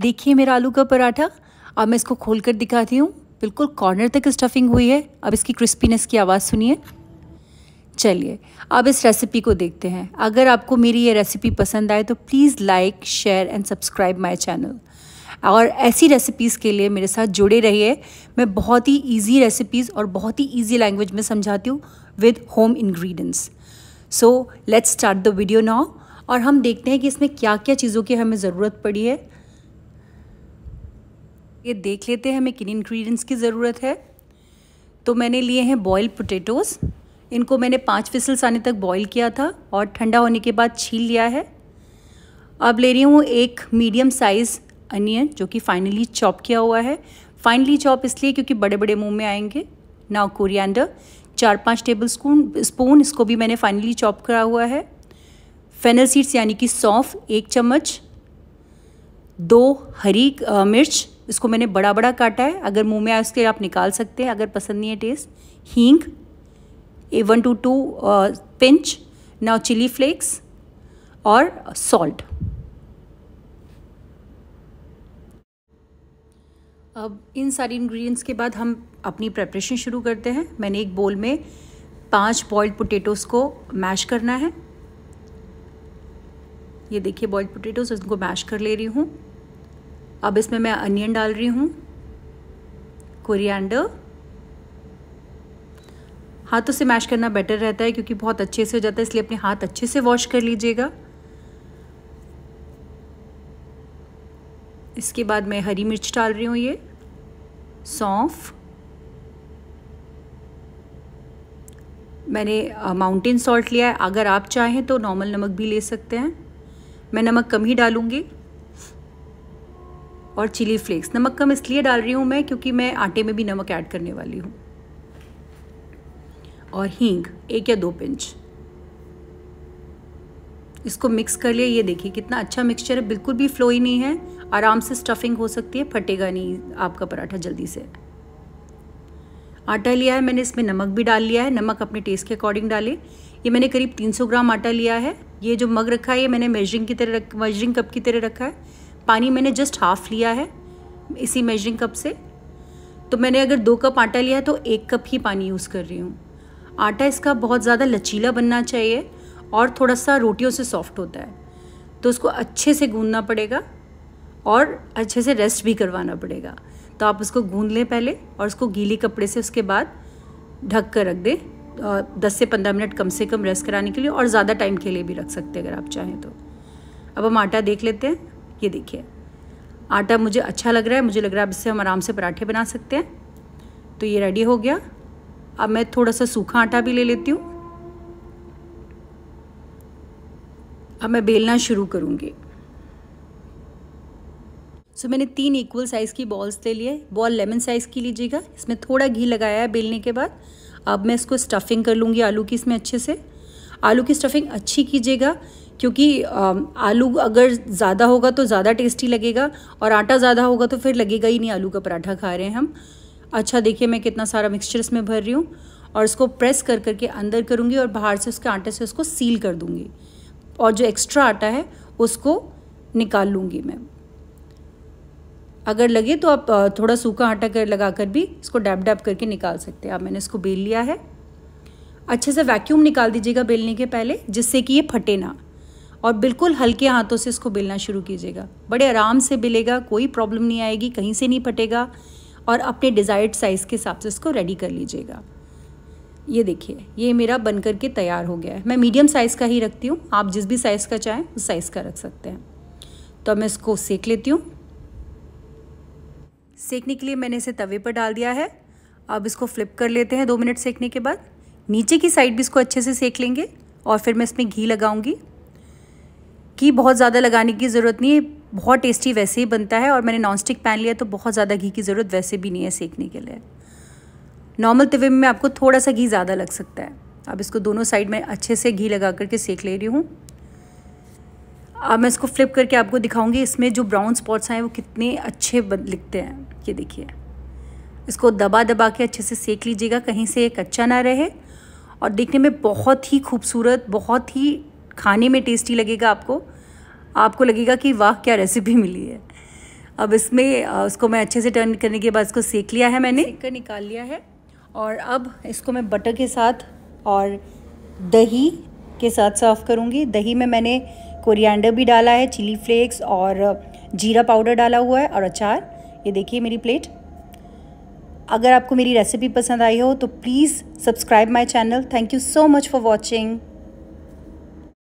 देखिए मेरा आलू का पराठा अब मैं इसको खोल कर दिखाती हूँ बिल्कुल कॉर्नर तक स्टफिंग हुई है अब इसकी क्रिस्पीनेस की आवाज़ सुनिए चलिए अब इस रेसिपी को देखते हैं अगर आपको मेरी ये रेसिपी पसंद आए तो please like share and subscribe my channel और ऐसी रेसिपीज़ के लिए मेरे साथ जुड़े रहिए मैं बहुत ही ईजी रेसिपीज़ और बहुत ही ईजी लैंग्वेज में समझाती हूँ with home ingredients so let's start the video now और हम देखते हैं कि इसमें क्या क्या चीज़ों की हमें ज़रूरत पड़ी है ये देख लेते हैं हमें किन इन्ग्रीडियंट्स की ज़रूरत है तो मैंने लिए हैं बॉयल पोटैटोज़ इनको मैंने पाँच फिसल्स आने तक बॉयल किया था और ठंडा होने के बाद छील लिया है अब ले रही हूँ एक मीडियम साइज़ अनियन जो कि फाइनली चॉप किया हुआ है फाइनली चॉप इसलिए क्योंकि बड़े बड़े मुंह में आएंगे नाउ कोरिएंडर चार पाँच टेबल स्पून स्पून इसको भी मैंने फाइनली चॉप करा हुआ है फेनल सीड्स यानी कि सौंफ एक चम्मच दो हरी मिर्च इसको मैंने बड़ा बड़ा काटा है अगर मुंह में आए उसके आप निकाल सकते हैं अगर पसंद नहीं है टेस्ट हींग a one to two pinch now chilli flakes और सॉल्ट अब इन सारे इंग्रेडिएंट्स के बाद हम अपनी प्रेपरेशन शुरू करते हैं मैंने एक बोल में पांच बॉइल्ड पोटैटोज़ को मैश करना है ये देखिए बॉइल्ड पोटैटोज़ इनको मैश कर ले रही हूँ अब इसमें मैं अनियन डाल रही हूँ कोरिएंडर हाथों से मैश करना बेटर रहता है क्योंकि बहुत अच्छे से हो जाता है इसलिए अपने हाथ अच्छे से वॉश कर लीजिएगा इसके बाद मैं हरी मिर्च डाल रही हूँ ये सौंफ मैंने माउंटेन सॉल्ट लिया है अगर आप चाहें तो नॉर्मल नमक भी ले सकते हैं मैं नमक कम ही डालूँगी और चिली फ्लेक्स नमक कम इसलिए डाल रही हूँ मैं क्योंकि मैं आटे में भी नमक ऐड करने वाली हूँ और हींग एक या दो पिंच इसको मिक्स कर लिया ये देखिए कितना अच्छा मिक्सचर है बिल्कुल भी फ्लो ही नहीं है आराम से स्टफिंग हो सकती है फटेगा नहीं आपका पराठा जल्दी से आटा लिया है मैंने इसमें नमक भी डाल लिया है नमक अपने टेस्ट के अकॉर्डिंग डाले ये मैंने करीब 300 ग्राम आटा लिया है ये जो मग रखा है ये मैंने मेजरिंग की तरह रख मेजरिंग कप की तरह रखा है पानी मैंने जस्ट हाफ लिया है इसी मेजरिंग कप से तो मैंने अगर दो कप आटा लिया है तो एक कप ही पानी यूज़ कर रही हूँ आटा इसका बहुत ज़्यादा लचीला बनना चाहिए और थोड़ा सा रोटियों से सॉफ्ट होता है तो उसको अच्छे से गूंदना पड़ेगा और अच्छे से रेस्ट भी करवाना पड़ेगा तो आप उसको गूंद लें पहले और उसको गीले कपड़े से उसके बाद ढक कर रख दें दस से पंद्रह मिनट कम से कम रेस्ट कराने के लिए और ज़्यादा टाइम के लिए भी रख सकते हैं अगर आप चाहें तो अब हम आटा देख लेते हैं ये देखिए आटा मुझे अच्छा लग रहा है मुझे लग रहा है अब इससे हम आराम से पराठे बना सकते हैं तो ये रेडी हो गया अब मैं थोड़ा सा सूखा आटा भी ले लेती हूँ अब मैं बेलना शुरू करूँगी सो so, मैंने तीन इक्वल साइज़ की बॉल्स ले लिए बॉल लेमन साइज़ की लीजिएगा इसमें थोड़ा घी लगाया है बेलने के बाद अब मैं इसको स्टफिंग कर लूँगी आलू की इसमें अच्छे से आलू की स्टफिंग अच्छी कीजिएगा क्योंकि आलू अगर ज़्यादा होगा तो ज़्यादा टेस्टी लगेगा और आटा ज़्यादा होगा तो फिर लगेगा ही नहीं आलू का पराठा खा रहे हैं हम अच्छा देखिए मैं कितना सारा मिक्सचर इसमें भर रही हूँ और इसको प्रेस कर करके अंदर करूँगी और बाहर से उसके आटे से उसको सील कर दूँगी और जो एक्स्ट्रा आटा है उसको निकाल लूँगी मैं अगर लगे तो आप थोड़ा सूखा आटा कर लगा कर भी इसको डैप डैप करके निकाल सकते हैं अब मैंने इसको बेल लिया है अच्छे से वैक्यूम निकाल दीजिएगा बेलने के पहले जिससे कि ये फटे ना और बिल्कुल हल्के हाथों से इसको बेलना शुरू कीजिएगा बड़े आराम से बेलेगा कोई प्रॉब्लम नहीं आएगी कहीं से नहीं फटेगा और अपने डिज़ायर्ड साइज़ के हिसाब से इसको रेडी कर लीजिएगा ये देखिए ये मेरा बन करके के तैयार हो गया है मैं मीडियम साइज़ का ही रखती हूँ आप जिस भी साइज़ का चाहें उस साइज़ का रख सकते हैं तो मैं इसको सेक लेती हूँ सेकने के लिए मैंने इसे तवे पर डाल दिया है अब इसको फ्लिप कर लेते हैं दो मिनट सेकने के बाद नीचे की साइड भी इसको अच्छे से सेक लेंगे और फिर मैं इसमें घी लगाऊंगी घी बहुत ज़्यादा लगाने की ज़रूरत नहीं है बहुत टेस्टी वैसे ही बनता है और मैंने नॉन स्टिक पैन लिया तो बहुत ज़्यादा घी की ज़रूरत वैसे भी नहीं है सेकने के लिए नॉर्मल तवे में आपको थोड़ा सा घी ज़्यादा लग सकता है अब इसको दोनों साइड में अच्छे से घी लगा करके सेक ले रही हूँ अब मैं इसको फ्लिप करके आपको दिखाऊंगी इसमें जो ब्राउन स्पॉट्स हैं वो कितने अच्छे लिखते हैं ये देखिए इसको दबा दबा के अच्छे से सेक लीजिएगा कहीं से कच्चा ना रहे और देखने में बहुत ही खूबसूरत बहुत ही खाने में टेस्टी लगेगा आपको आपको लगेगा कि वाह क्या रेसिपी मिली है अब इसमें उसको मैं अच्छे से टर्न करने के बाद इसको सेक लिया है मैंने सेक निकाल लिया है और अब इसको मैं बटर के साथ और दही के साथ सर्व करूँगी दही में मैंने कोरिएंडर भी डाला है चिली फ्लेक्स और जीरा पाउडर डाला हुआ है और अचार ये देखिए मेरी प्लेट अगर आपको मेरी रेसिपी पसंद आई हो तो please subscribe my channel thank you so much for watching